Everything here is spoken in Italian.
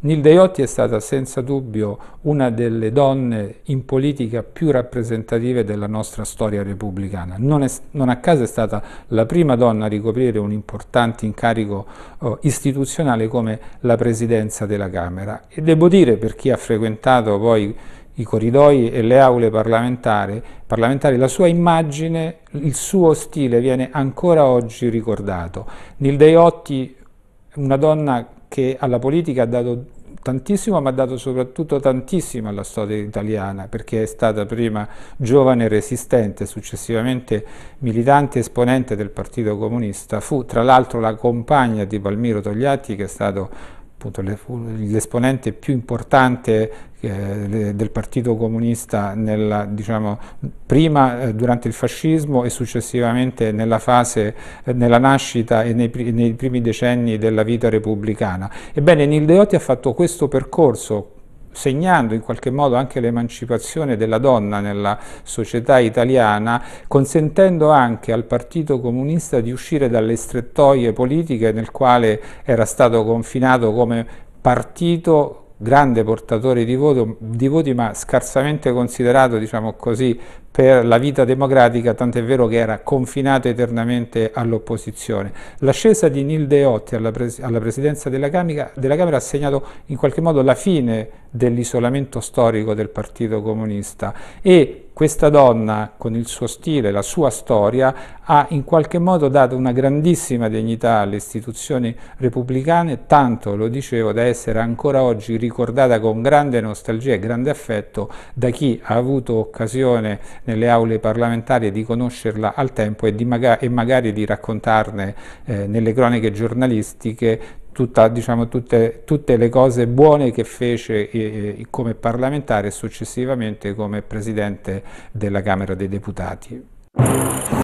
Nilde Iotti è stata senza dubbio una delle donne in politica più rappresentative della nostra storia repubblicana. Non, è, non a caso è stata la prima donna a ricoprire un importante incarico oh, istituzionale come la presidenza della Camera. E devo dire, per chi ha frequentato poi i corridoi e le aule parlamentari, parlamentari, la sua immagine, il suo stile viene ancora oggi ricordato. Nilde Iotti, una donna che alla politica ha dato tantissimo, ma ha dato soprattutto tantissimo alla storia italiana, perché è stata prima giovane resistente, successivamente militante esponente del Partito Comunista, fu tra l'altro la compagna di Palmiro Togliatti, che è stato l'esponente più importante eh, del Partito Comunista nella, diciamo, prima eh, durante il fascismo e successivamente nella fase, eh, nella nascita e nei, nei primi decenni della vita repubblicana. Ebbene, Nildeotti ha fatto questo percorso segnando in qualche modo anche l'emancipazione della donna nella società italiana, consentendo anche al Partito Comunista di uscire dalle strettoie politiche nel quale era stato confinato come partito grande portatore di, voto, di voti ma scarsamente considerato diciamo così, per la vita democratica, tant'è vero che era confinato eternamente all'opposizione. L'ascesa di Nil Deotti alla, pres alla presidenza della Camera, della Camera ha segnato in qualche modo la fine dell'isolamento storico del Partito Comunista e questa donna con il suo stile, la sua storia, ha in qualche modo dato una grandissima dignità alle istituzioni repubblicane, tanto, lo dicevo, da essere ancora oggi ricordata con grande nostalgia e grande affetto da chi ha avuto occasione nelle aule parlamentari di conoscerla al tempo e, maga e magari di raccontarne eh, nelle cronache giornalistiche tutta, diciamo, tutte, tutte, le cose buone che fece eh, eh, come parlamentare e successivamente come Presidente della Camera dei Deputati.